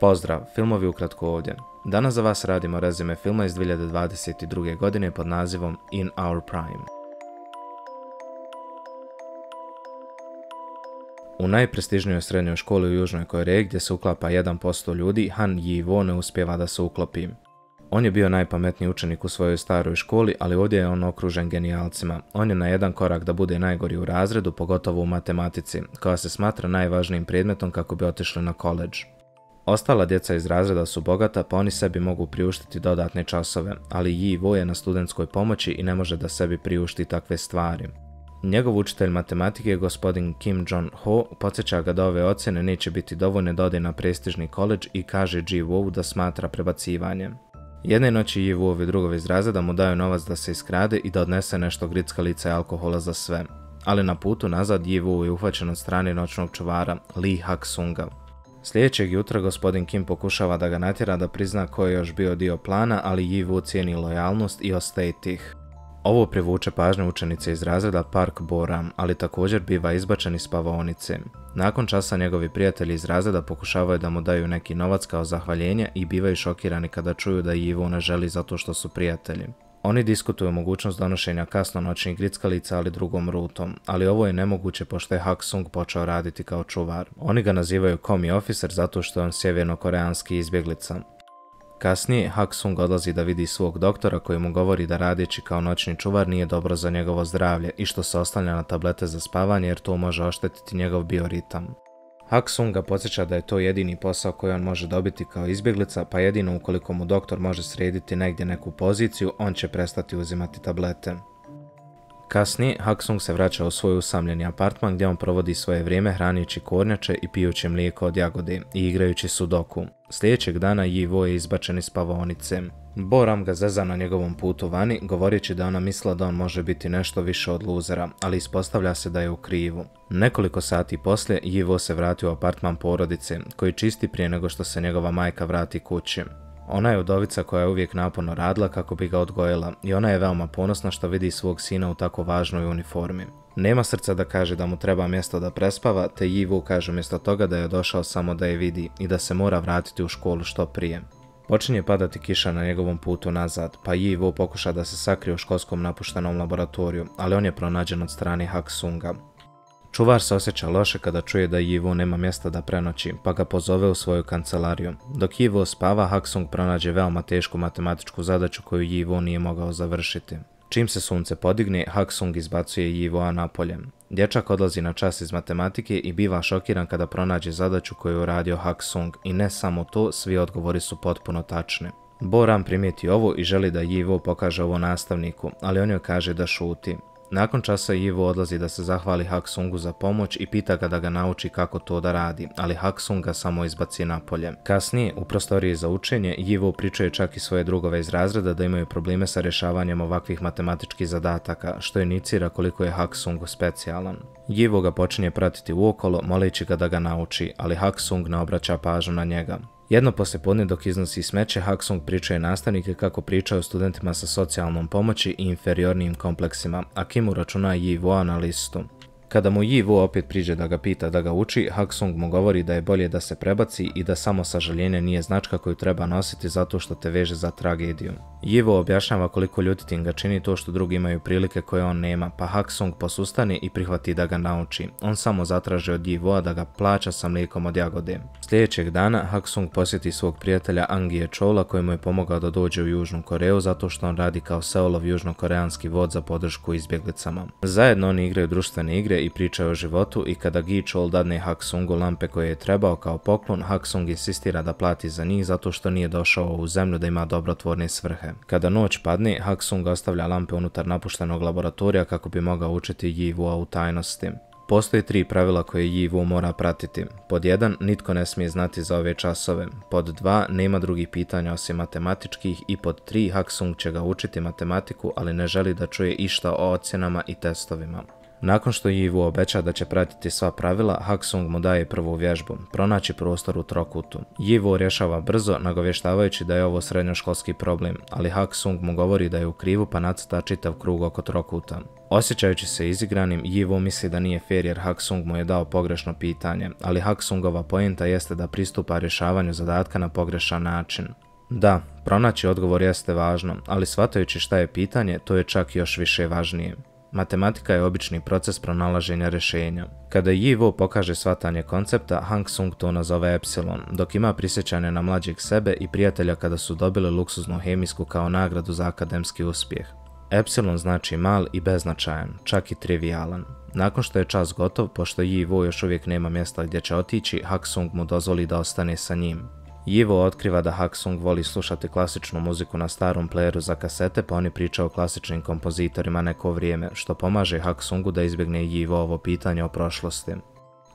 Pozdrav, filmovi ukratko ovdje. Danas za vas radimo rezime filma iz 2022. godine pod nazivom In Our Prime. U najprestižnijoj srednjoj školi u Južnoj Koreji gdje se uklapa 1% ljudi, Han yi ne uspjeva da se uklopi. On je bio najpametniji učenik u svojoj staroj školi, ali ovdje je on okružen genijalcima. On je na jedan korak da bude najgori u razredu, pogotovo u matematici, koja se smatra najvažnijim predmetom kako bi otišli na koleđ. Ostala djeca iz razreda su bogata pa oni sebi mogu priuštiti dodatne časove, ali Yi Wu je na studentskoj pomoći i ne može da sebi priušti takve stvari. Njegov učitelj matematike, gospodin Kim Jong-ho, podsjeća ga da ove ocjene neće biti dovoljne da ode na prestižni koleđ i kaže Ji Wu da smatra prebacivanje. Jedne noći Ji Wu ovi drugovi iz razreda mu daju novac da se iskrade i da odnese nešto lica i alkohola za sve. Ali na putu nazad Ji Wu je uhvaćen od strane noćnog čuvara, Lee Hak Sunga, Sljedećeg jutra gospodin Kim pokušava da ga natjera da prizna ko je još bio dio plana, ali Wu cijeni lojalnost i ostaje tih. Ovo privuče pažnju učenice iz razreda Park Boram, ali također biva izbačen iz pavonice. Nakon časa njegovi prijatelji iz razreda pokušavaju da mu daju neki novac kao zahvaljenje i bivaju šokirani kada čuju da Wu ne želi zato što su prijatelji. Oni diskutuju mogućnost donošenja kasno noćnih grickalica ali drugom rutom, ali ovo je nemoguće pošto je Hak Sung počeo raditi kao čuvar. Oni ga nazivaju komi officer zato što je on sjeverno-koreanski izbjeglica. Kasnije, Hak Sung odlazi da vidi svog doktora koji mu govori da radići kao noćni čuvar nije dobro za njegovo zdravlje i što se ostavlja na tablete za spavanje jer to može oštetiti njegov bioritam. Haksung ga podsjeća da je to jedini posao koji on može dobiti kao izbjeglica, pa jedino ukoliko mu doktor može srediti negdje neku poziciju, on će prestati uzimati tablete. Kasnije, Haksung se vraća u svoj usamljeni apartman gdje on provodi svoje vrijeme hranići kornjače i pijući mlijeko od jagode i igrajući sudoku. Sljedećeg dana Ivo je izbačen iz Bo Boram ga zeza na njegovom putu vani, govoreći da ona misla da on može biti nešto više od luzera, ali ispostavlja se da je u krivu. Nekoliko sati poslije, Jivo se vrati u apartman porodice, koji čisti prije nego što se njegova majka vrati kući. Ona je udovica koja je uvijek naporno radila kako bi ga odgojila i ona je veoma ponosna što vidi svog sina u tako važnoj uniformi. Nema srca da kaže da mu treba mjesto da prespava, te Wu kaže mjesto toga da je došao samo da je vidi i da se mora vratiti u školu što prije. Počinje padati kiša na njegovom putu nazad, pa Wu pokuša da se sakrije u školskom napuštenom laboratoriju, ali on je pronađen od strane Sunga. Čuvar se osjeća loše kada čuje da Yivu nema mjesta da prenoći, pa ga pozove u svoju kancelariju. Dok Jivo spava, Haksung pronađe veoma tešku matematičku zadaću koju Jivo nije mogao završiti. Čim se sunce podigne, Haksung izbacuje Wu-a napolje. Dječak odlazi na čas iz matematike i biva šokiran kada pronađe zadaću koju je uradio Haksung i ne samo to, svi odgovori su potpuno tačni. Boran primijeti ovo i želi da Jivo pokaže ovo nastavniku, ali on joj kaže da šuti. Nakon časa Ivo odlazi da se zahvali Haksungu za pomoć i pita ga da ga nauči kako to da radi, ali Haksung ga samo izbaci napolje. Kasnije, u prostoriji za učenje, Ivo pričuje čak i svoje drugove iz razreda da imaju probleme sa rješavanjem ovakvih matematičkih zadataka, što inicira koliko je Haksung specijalan. Ivo ga počinje pratiti uokolo, moleći ga da ga nauči, ali Haksung ne obraća pažnju na njega. Jedno podne dok iznosi smeće, Haksung pričaju nastavnike kako priča o studentima sa socijalnom pomoći i inferiornijim kompleksima, a Kim uračuna Jivoa na listu. Kada mu Yi Wu opet priđe da ga pita da ga uči, Haksung mu govori da je bolje da se prebaci i da samo sažaljenje nije značka koju treba nositi zato što te veže za tragediju. Yi Wu objašnjava koliko ljutitim ga čini to što drugi imaju prilike koje on nema, pa Haksung posustani i prihvati da ga nauči. On samo zatraže od Yi da ga plaća sa mlijekom od jagode. Sljedećeg dana Haksung posjeti svog prijatelja Angije Chola koji mu je pomogao da dođe u Južnu Koreju zato što on radi kao Seolov južnokoreanski vod za podršku izbjeglicama. Zajedno oni igraju društvene igre i priče o životu i kada Gi Chol dadne Haksungu lampe koje je trebao kao poklon, Haksung insistira da plati za njih zato što nije došao u zemlju da ima dobrotvorne svrhe. Kada noć padne, Haksung ostavlja lampe unutar napuštenog laboratorija kako bi mogao učiti Yi Vua u tajnosti. Postoje tri pravila koje Jivu mora pratiti. Pod jedan, Nitko ne smije znati za ove časove. Pod dva, Nema drugih pitanja osim matematičkih. I pod 3. Haksung će ga učiti matematiku, ali ne želi da čuje išta o ocjenama i testovima. Nakon što Wu obeća da će pratiti sva pravila, Haksung mu daje prvu vježbu, pronaći prostor u trokutu. Wu rješava brzo, nagovještavajući da je ovo srednjoškolski problem, ali Haksung mu govori da je u krivu pa nacrta čitav krug oko trokuta. Osjećajući se izigranim, Wu misli da nije fair jer Haksung mu je dao pogrešno pitanje, ali Haksungova poenta jeste da pristupa rješavanju zadatka na pogrešan način. Da, pronaći odgovor jeste važno, ali shvatajući šta je pitanje, to je čak još više važnije. Matematika je obični proces pronalaženja rješenja. Kada Wu pokaže svatanje koncepta, Hang Sung to nazove Epsilon, dok ima prisjećanje na mlađeg sebe i prijatelja kada su dobili luksuznu hemijsku kao nagradu za akademski uspjeh. Epsilon znači mal i beznačajan, čak i trivialan. Nakon što je čas gotov, pošto Wu još uvijek nema mjesta gdje će otići, Hang Sung mu dozvoli da ostane sa njim. Ivo otkriva da Haksung voli slušati klasičnu muziku na starom playeru za kasete pa oni priča o klasičnim kompozitorima neko vrijeme, što pomaže Haksungu da izbjegne Ivo ovo pitanje o prošlosti.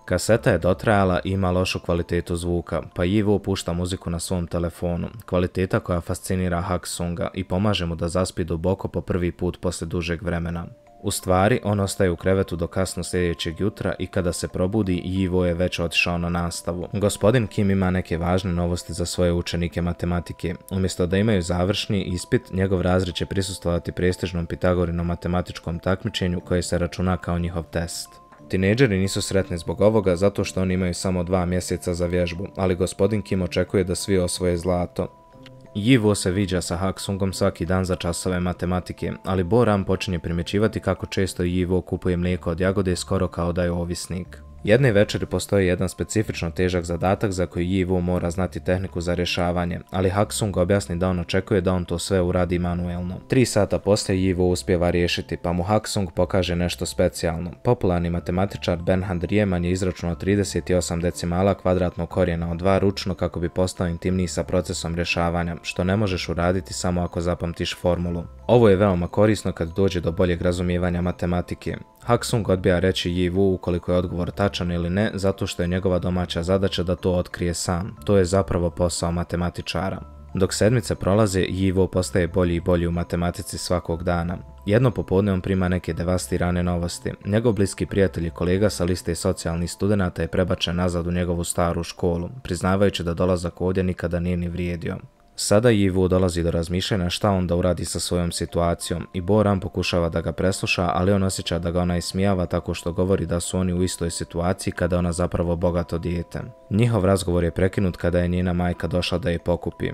Kaseta je dotrajala i ima lošu kvalitetu zvuka, pa Jivo pušta muziku na svom telefonu, kvaliteta koja fascinira Haksunga i pomaže mu da zaspi duboko po prvi put poslije dužeg vremena. U stvari, on ostaje u krevetu do kasno sljedećeg jutra i kada se probudi, Jivo je već otišao na nastavu. Gospodin Kim ima neke važne novosti za svoje učenike matematike. Umjesto da imaju završni ispit, njegov razred će prisustovati prestižnom Pitagorinom matematičkom takmičenju koje se računa kao njihov test. Tineđeri nisu sretni zbog ovoga zato što oni imaju samo dva mjeseca za vježbu, ali gospodin Kim očekuje da svi osvoje zlato. Jivo se viđa sa Haksungom svaki dan za časove matematike, ali Boran počinje primjećivati kako često Jivo kupuje mlijeko od jagode skoro kao da je ovisnik. Jedne večeri postoji jedan specifično težak zadatak za koji Wu mora znati tehniku za rješavanje, ali Haksung objasni da on očekuje da on to sve uradi manuelno. Tri sata poslije Wu uspjeva riješiti, pa mu Haksung pokaže nešto specijalno. Popularni matematičar Benhand Rieman je izračunao 38 decimala kvadratnog korijena od dva ručno kako bi postao intimniji sa procesom rješavanja, što ne možeš uraditi samo ako zapamtiš formulu. Ovo je veoma korisno kad dođe do boljeg razumijevanja matematike. Haksung odbija reći Wu ukoliko je odgovor tačan ili ne zato što je njegova domaća zadaća da to otkrije sam. To je zapravo posao matematičara. Dok sedmice prolaze, Ivo postaje bolji i bolji u matematici svakog dana. Jedno popodne on prima neke devastirane novosti. Njegov bliski prijatelj i kolega sa liste socijalnih studenata je prebačen nazad u njegovu staru školu, priznavajući da dolazak ovdje nikada nije ni vrijedio. Sada Ivo dolazi do razmišljanja šta on da uradi sa svojom situacijom i Boran pokušava da ga presluša, ali on osjeća da ga ona ismijava tako što govori da su oni u istoj situaciji kada ona zapravo bogato dijete. Njihov razgovor je prekinut kada je njena majka došla da je pokupi.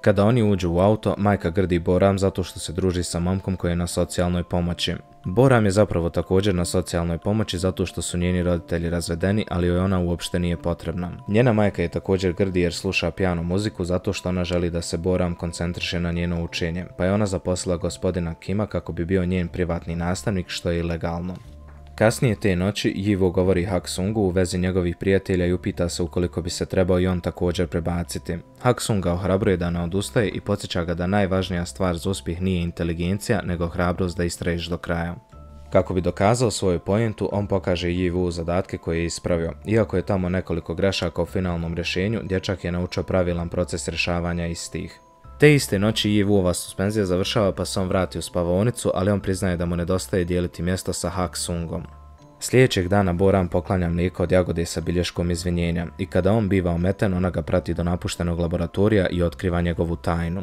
Kada oni uđu u auto, majka grdi Boram zato što se druži sa momkom koji je na socijalnoj pomoći. Boram je zapravo također na socijalnoj pomoći zato što su njeni roditelji razvedeni, ali joj ona uopšte nije potrebna. Njena majka je također grdi jer sluša pijanu muziku zato što ona želi da se Boram koncentriše na njeno učenje, pa je ona zaposlila gospodina Kima kako bi bio njen privatni nastavnik što je ilegalno. Kasnije te noći Jivo govori Haksungu u vezi njegovih prijatelja i upita se ukoliko bi se trebao i on također prebaciti. Haksung ga ohrabruje da ne odustaje i podsjeća ga da najvažnija stvar za uspjeh nije inteligencija nego hrabrost da istraješ do kraja. Kako bi dokazao svoju pojentu, on pokaže Yivu zadatke koje je ispravio. Iako je tamo nekoliko grešaka u finalnom rješenju, dječak je naučio pravilan proces rješavanja istih. Te iste noći ova suspenzija završava pa se on vrati u spavaonicu, ali on priznaje da mu nedostaje dijeliti mjesto sa Hak Sungom. Sljedećeg dana Boran poklanja mlijeka od jagode sa bilješkom izvinjenja i kada on biva ometen, ona ga prati do napuštenog laboratorija i otkriva njegovu tajnu.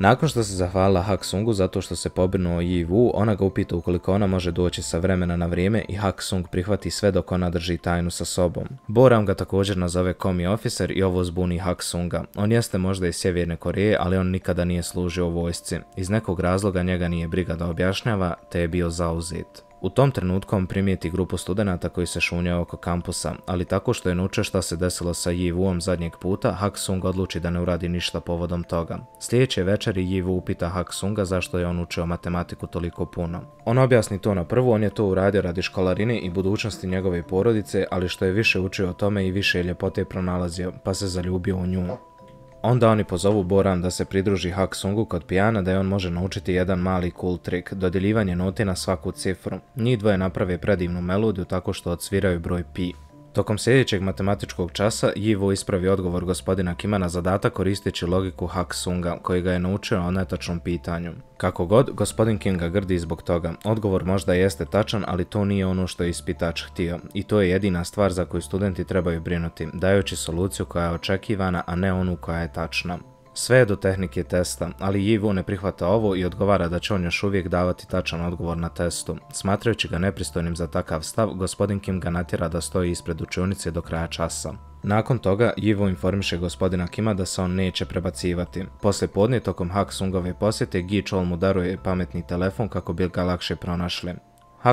Nakon što se zahvalila Haksungu zato što se pobrinuo Yi Wu, ona ga upita ukoliko ona može doći sa vremena na vrijeme i Haksung prihvati sve dok ona drži tajnu sa sobom. Boram ga također nazove komi officer i ovo zbuni Haksunga. On jeste možda iz Sjeverne Koreje, ali on nikada nije služio u vojsci. Iz nekog razloga njega nije briga da objašnjava, te je bio zauzet. U tom trenutku primijeti grupu studenata koji se šunja oko kampusa, ali tako što je nuče šta se desilo sa Wuom zadnjeg puta, Hak Sung odluči da ne uradi ništa povodom toga. Sljedeće večeri Wu upita Hak Sunga zašto je on učio matematiku toliko puno. On objasni to na prvu, on je to uradio radi školarine i budućnosti njegove porodice, ali što je više učio o tome i više ljepote pronalazio, pa se zaljubio u nju. Onda oni pozovu Boran da se pridruži Haksungu kod pijana da je on može naučiti jedan mali cool trik, dodjeljivanje note na svaku cifru. Njih dvoje naprave predivnu melodiju tako što odsviraju broj pi. Tokom sljedećeg matematičkog časa Jivo ispravi odgovor gospodina Kima na zadatak koristeći logiku haksunga koji ga je naučio o netačnom pitanju. Kako god, gospodin Kim ga grdi zbog toga. Odgovor možda jeste tačan, ali to nije ono što je ispitač htio. I to je jedina stvar za koju studenti trebaju brinuti, dajući soluciju koja je očekivana, a ne onu koja je tačna. Sve je do tehnike testa, ali Ivu ne prihvata ovo i odgovara da će on još uvijek davati tačan odgovor na testu. Smatrajući ga nepristojnim za takav stav, gospodin Kim ga natjera da stoji ispred učionice do kraja časa. Nakon toga, Yivu informiše gospodina Kima da se on neće prebacivati. Poslije podne, tokom Hak Sungove posjete, Gi Chol mu daruje pametni telefon kako bi ga lakše pronašli.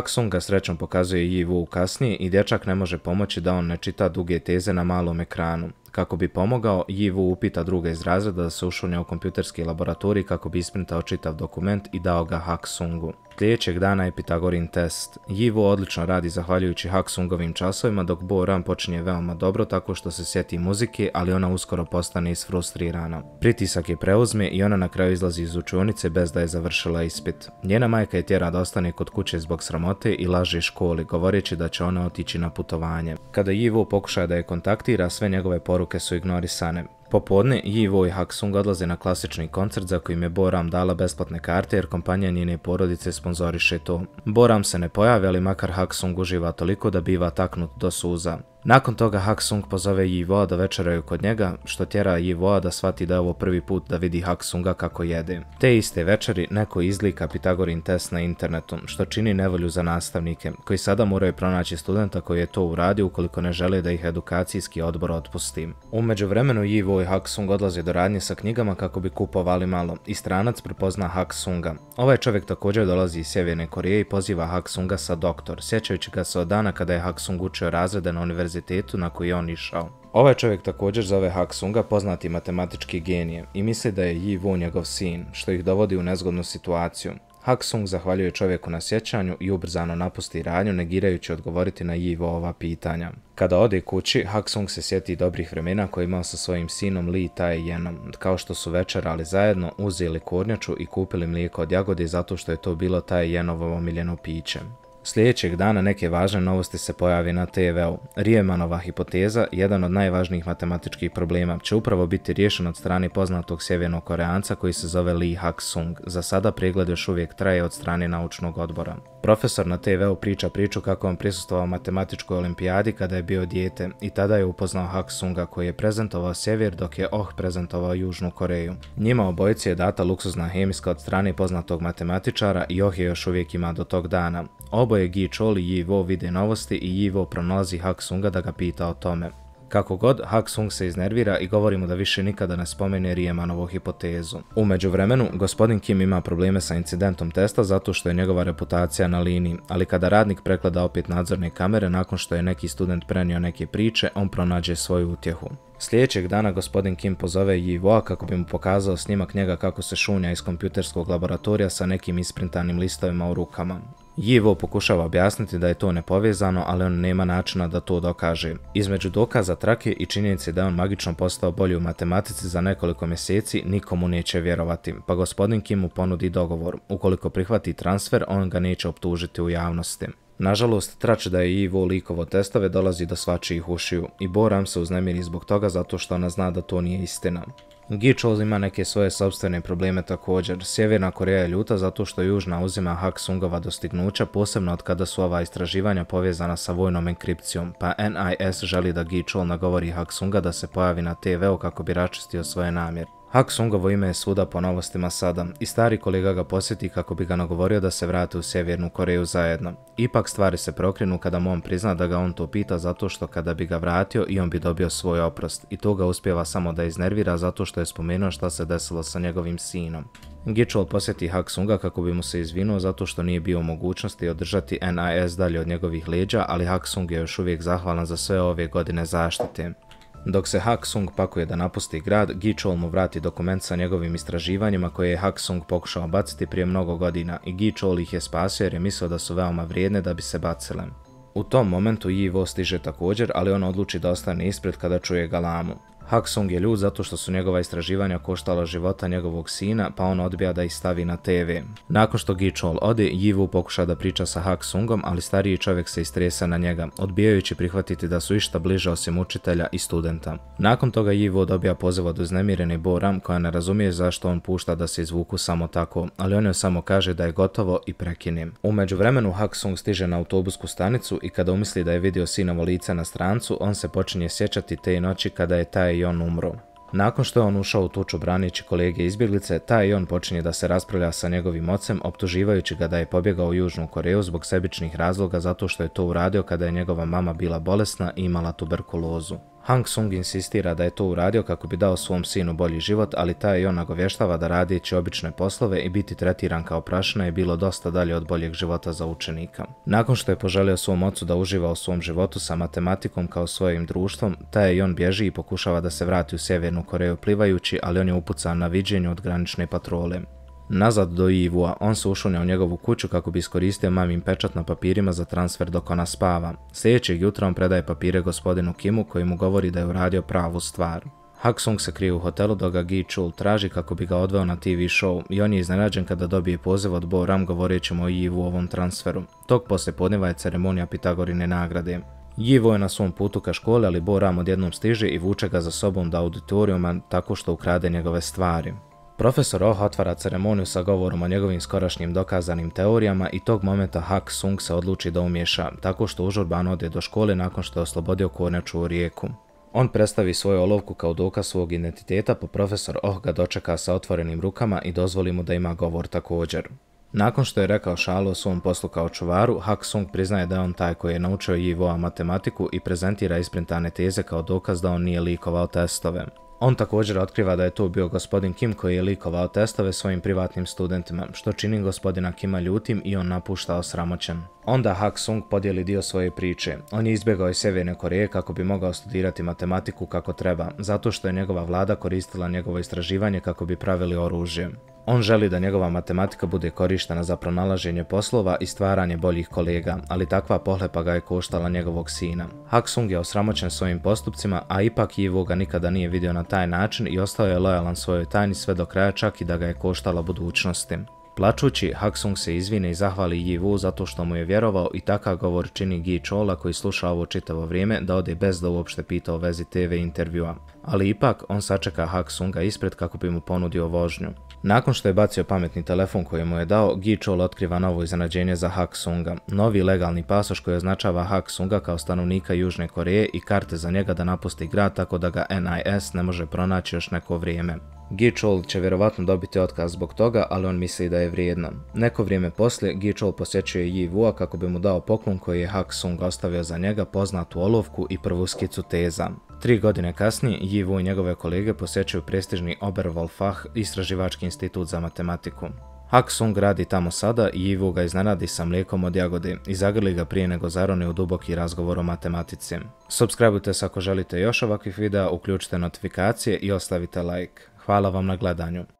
Sung ga srećom pokazuje u kasnije i dječak ne može pomoći da on ne čita duge teze na malom ekranu. Kako bi pomogao, Jivu upita druga iz razreda da se ušunja u kompjuterski laboratorij kako bi isprintao čitav dokument i dao ga Haksungu. Sljedećeg dana je Pitagorin test. Jivu odlično radi zahvaljujući Haksungovim časovima dok Bo Ram počinje veoma dobro tako što se sjeti muzike, ali ona uskoro postane isfrustrirana. Pritisak je preuzme i ona na kraju izlazi iz učionice bez da je završila ispit. Njena majka je tjera da ostane kod kuće zbog sramote i laže školi, govoreći da će ona otići na putovanje. Kada Ivu pokuša da je kontaktira, sve njegove poruke poruke su ignorisane. Popodne, Jivo i Haksung odlaze na klasični koncert za kojim je Boram dala besplatne karte jer kompanija njene porodice sponzoriše to. Boram se ne pojavi, ali makar Haksung uživa toliko da biva taknut do suza. Nakon toga Hak Sung pozove ivoa da večeraju kod njega, što tjera ivoa da shvati da je ovo prvi put da vidi Hak Sunga kako jede. Te iste večeri neko izlika Pitagorin test na internetu, što čini nevolju za nastavnike, koji sada moraju pronaći studenta koji je to uradio ukoliko ne žele da ih edukacijski odbor otpusti. U međuvremenu Ivo i Hak Sung odlaze do radnje sa knjigama kako bi kupovali malo i stranac prepozna Hak Sunga. Ovaj čovjek također dolazi iz Sjeverne Koreje i poziva Hak Sunga sa doktor, sjećajući ga se od dana kada je Hak učio razrede na Univerzi univerzitetu na koji je on išao. Ovaj čovjek također zove Haksunga poznati matematički genije i misli da je Yi Wu njegov sin, što ih dovodi u nezgodnu situaciju. Haksung zahvaljuje čovjeku na sjećanju i ubrzano napusti radnju negirajući odgovoriti na Wu ova pitanja. Kada ode kući, Haksung se sjeti dobrih vremena koje imao sa svojim sinom Li Taj Jenom, kao što su večerali zajedno, uzeli kurnjaču i kupili mlijeko od jagode zato što je to bilo Taj Jenovo omiljeno piće. Sljedećeg dana neke važne novosti se pojavi na TV-u. Rijemanova hipoteza, jedan od najvažnijih matematičkih problema, će upravo biti rješen od strane poznatog sjevernog koreanca koji se zove Lee Hak-sung. Za sada pregled još uvijek traje od strane naučnog odbora. Profesor na TV-u priča priču kako on prisustvovao matematičkoj olimpijadi kada je bio dijete i tada je upoznao Hak Sunga koji je prezentovao sjever dok je Oh prezentovao Južnu Koreju. Njima obojici je data luksuzna hemiska od strane poznatog matematičara i Oh je još uvijek ima do tog dana. Oboje Gi Chol i Yi Vo vide novosti i Yi Vo pronalazi Hak Sunga da ga pita o tome. Kako god, Hak Sung se iznervira i govori mu da više nikada ne spomene Riemanovu hipotezu. U međuvremenu, gospodin Kim ima probleme sa incidentom testa zato što je njegova reputacija na liniji, ali kada radnik preklada opet nadzorne kamere nakon što je neki student prenio neke priče, on pronađe svoju utjehu. Sljedećeg dana gospodin Kim pozove Voa kako bi mu pokazao snimak njega kako se šunja iz kompjuterskog laboratorija sa nekim isprintanim listovima u rukama. Jivo pokušava objasniti da je to nepovezano, ali on nema načina da to dokaže. Između dokaza trake i činjenice da je on magično postao bolji u matematici za nekoliko mjeseci, nikomu neće vjerovati, pa gospodin Kimu ponudi dogovor. Ukoliko prihvati transfer, on ga neće optužiti u javnosti. Nažalost, trač da je Ivo likovo testove dolazi do svačijih ušiju i Boram se uznemiri zbog toga zato što ona zna da to nije istina. Gichol ima neke svoje sobstvene probleme također. Sjeverna Koreja je ljuta zato što Južna uzima Haksungova dostignuća, posebno od kada su ova istraživanja povezana sa vojnom enkripcijom, pa NIS želi da Gichol nagovori Haksunga da se pojavi na TV-u kako bi račistio svoje namjere. Haksungovo ime je svuda po novostima sada i stari kolega ga posjeti kako bi ga nagovorio da se vrate u Sjevernu Koreju zajedno. Ipak stvari se prokrenu kada mu on prizna da ga on to pita zato što kada bi ga vratio i on bi dobio svoj oprost i to ga uspjeva samo da iznervira zato što je spomenuo šta se desilo sa njegovim sinom. Gichol posjeti Haksunga kako bi mu se izvinuo zato što nije bio u mogućnosti održati NIS dalje od njegovih leđa, ali Haksung je još uvijek zahvalan za sve ove godine zaštite. Dok se Hak Sung pakuje da napusti grad, Gi Chol mu vrati dokument sa njegovim istraživanjima koje je Hak Sung pokušao baciti prije mnogo godina i Gi Chol ih je spasio jer je mislio da su veoma vrijedne da bi se bacile. U tom momentu Yi-vo stiže također, ali on odluči da ostane ispred kada čuje galamu. Haksung je ljud zato što su njegova istraživanja koštala života njegovog sina, pa on odbija da ih stavi na TV. Nakon što Gi Chol ode, Yiwu pokuša da priča sa Haksungom, ali stariji čovjek se istresa na njega, odbijajući prihvatiti da su išta bliže osim učitelja i studenta. Nakon toga Yivu dobija poziv od uznemirene Boram, koja ne razumije zašto on pušta da se izvuku samo tako, ali on joj samo kaže da je gotovo i prekine. U međuvremenu Haksung stiže na autobusku stanicu i kada umisli da je vidio sinovo lice na strancu, on se počinje sjećati te noći kada je taj i on umro. Nakon što je on ušao u tuču branići kolege izbjeglice, taj i on počinje da se raspravlja sa njegovim ocem, optuživajući ga da je pobjegao u Južnu Koreju zbog sebičnih razloga zato što je to uradio kada je njegova mama bila bolesna i imala tuberkulozu. Hang Sung insistira da je to uradio kako bi dao svom sinu bolji život, ali taj je on nagovještava da radijeći obične poslove i biti tretiran kao prašina je bilo dosta dalje od boljeg života za učenika. Nakon što je poželio svom ocu da uživa u svom životu sa matematikom kao svojim društvom, taj je on bježi i pokušava da se vrati u Sjevernu Koreju plivajući, ali on je upucan na viđenju od granične patrole nazad do Ivoa, on se ušunja u njegovu kuću kako bi iskoristio mamin pečat na papirima za transfer dok ona spava. Sljedećeg jutra on predaje papire gospodinu Kimu koji mu govori da je uradio pravu stvar. Haksung se krije u hotelu dok ga Gi Chul traži kako bi ga odveo na TV show i on je iznenađen kada dobije poziv od Bo Ram govoreći mu o Yivu ovom transferu. Tog poslijepodneva je ceremonija Pitagorine nagrade. Ivo je na svom putu ka škole, ali Bo Ram odjednom stiže i vuče ga za sobom do auditorijuma tako što ukrade njegove stvari. Profesor Oh otvara ceremoniju sa govorom o njegovim skorašnjim dokazanim teorijama i tog momenta Hak Sung se odluči da umješa, tako što užurban ode do škole nakon što je oslobodio kornjaču u rijeku. On predstavi svoju olovku kao dokaz svog identiteta, po pa profesor Oh ga dočeka sa otvorenim rukama i dozvoli mu da ima govor također. Nakon što je rekao šalu o svom poslu kao čuvaru, Hak Sung priznaje da je on taj koji je naučio Yivoa matematiku i prezentira isprintane teze kao dokaz da on nije likovao testove. On također otkriva da je tu bio gospodin Kim koji je likovao testove svojim privatnim studentima, što čini gospodina Kima ljutim i on napuštao sramoćen. Onda Hak Sung podijeli dio svoje priče. On je izbjegao iz Sjeverne Koreje kako bi mogao studirati matematiku kako treba, zato što je njegova vlada koristila njegovo istraživanje kako bi pravili oružje. On želi da njegova matematika bude korištena za pronalaženje poslova i stvaranje boljih kolega, ali takva pohlepa ga je koštala njegovog sina. Haksung je osramoćen svojim postupcima, a ipak Ivo ga nikada nije vidio na taj način i ostao je lojalan svojoj tajni sve do kraja čak i da ga je koštala budućnosti. Plačući, Haksung se izvine i zahvali Yivu zato što mu je vjerovao i takav govor čini Gi Chola koji sluša ovo čitavo vrijeme da ode bez da uopšte pita o vezi TV intervjua ali ipak on sačeka Hak Sunga ispred kako bi mu ponudio vožnju. Nakon što je bacio pametni telefon koji mu je dao, Gi Chol otkriva novo iznenađenje za Hak Sunga, novi legalni pasoš koji označava Hak Sunga kao stanovnika Južne Koreje i karte za njega da napusti grad tako da ga NIS ne može pronaći još neko vrijeme. Gi Chol će vjerovatno dobiti otkaz zbog toga, ali on misli da je vrijedno. Neko vrijeme poslije, Gi Chol posjećuje Yi Vua kako bi mu dao poklon koji je Hak Sung ostavio za njega poznatu olovku i prvu skicu teza. Tri godine kasnije, Jivu i njegove kolege posjećaju prestižni Oberwolfach istraživački institut za matematiku. Hak Sung radi tamo sada i Jivu ga iznenadi sa mlijekom od jagode i zagrli ga prije nego zaroni u duboki razgovor o matematici. Subscribeujte se ako želite još ovakvih videa, uključite notifikacije i ostavite like. Hvala vam na gledanju.